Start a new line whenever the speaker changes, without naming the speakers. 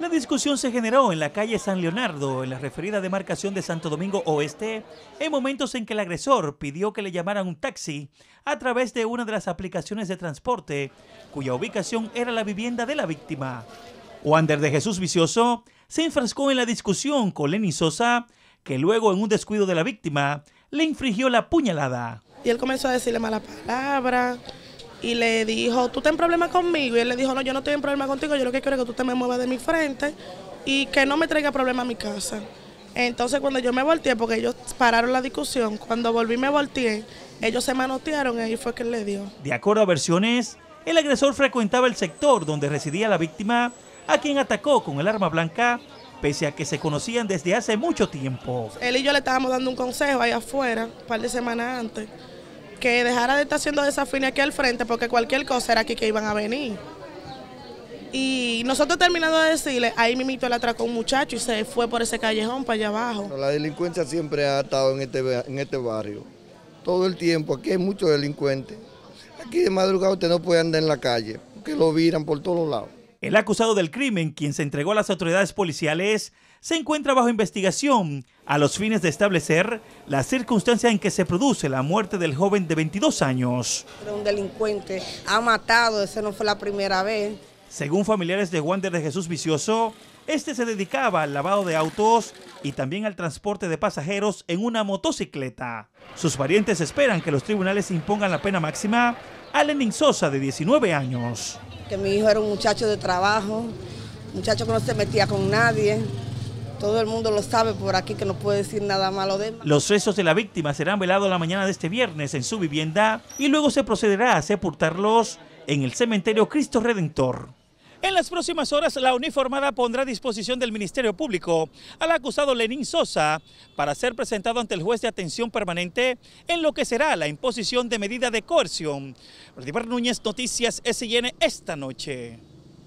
La discusión se generó en la calle San Leonardo, en la referida demarcación de Santo Domingo Oeste, en momentos en que el agresor pidió que le llamaran un taxi a través de una de las aplicaciones de transporte, cuya ubicación era la vivienda de la víctima. Wander de Jesús Vicioso se enfrascó en la discusión con Lenny Sosa, que luego en un descuido de la víctima le infringió la puñalada.
Y él comenzó a decirle malas palabras y le dijo, ¿tú ten problemas conmigo? Y él le dijo, no, yo no tengo problemas contigo, yo lo que quiero es que tú te me muevas de mi frente y que no me traiga problemas a mi casa. Entonces cuando yo me volteé, porque ellos pararon la discusión, cuando volví me volteé, ellos se manotearon y ahí fue que él le dio.
De acuerdo a versiones, el agresor frecuentaba el sector donde residía la víctima, a quien atacó con el arma blanca, pese a que se conocían desde hace mucho tiempo.
Él y yo le estábamos dando un consejo ahí afuera, un par de semanas antes que dejara de estar haciendo desafíos aquí al frente porque cualquier cosa era aquí que iban a venir. Y nosotros terminamos de decirle, ahí mimito le atracó un muchacho y se fue por ese callejón para allá abajo.
La delincuencia siempre ha estado en este, en este barrio. Todo el tiempo, aquí hay muchos delincuentes. Aquí de madrugada usted no puede andar en la calle, porque lo viran por todos lados. El acusado del crimen, quien se entregó a las autoridades policiales, se encuentra bajo investigación a los fines de establecer la circunstancia en que se produce la muerte del joven de 22 años.
Un delincuente ha matado, esa no fue la primera vez.
Según familiares de Wander de Jesús Vicioso, este se dedicaba al lavado de autos y también al transporte de pasajeros en una motocicleta. Sus parientes esperan que los tribunales impongan la pena máxima a Lenin Sosa, de 19 años.
Que mi hijo era un muchacho de trabajo, muchacho que no se metía con nadie, todo el mundo lo sabe por aquí que no puede decir nada malo de él.
Los restos de la víctima serán velados la mañana de este viernes en su vivienda y luego se procederá a sepultarlos en el cementerio Cristo Redentor. En las próximas horas, la uniformada pondrá a disposición del Ministerio Público al acusado Lenín Sosa para ser presentado ante el juez de atención permanente en lo que será la imposición de medida de coerción. Rodríguez Núñez, Noticias S&N, esta noche.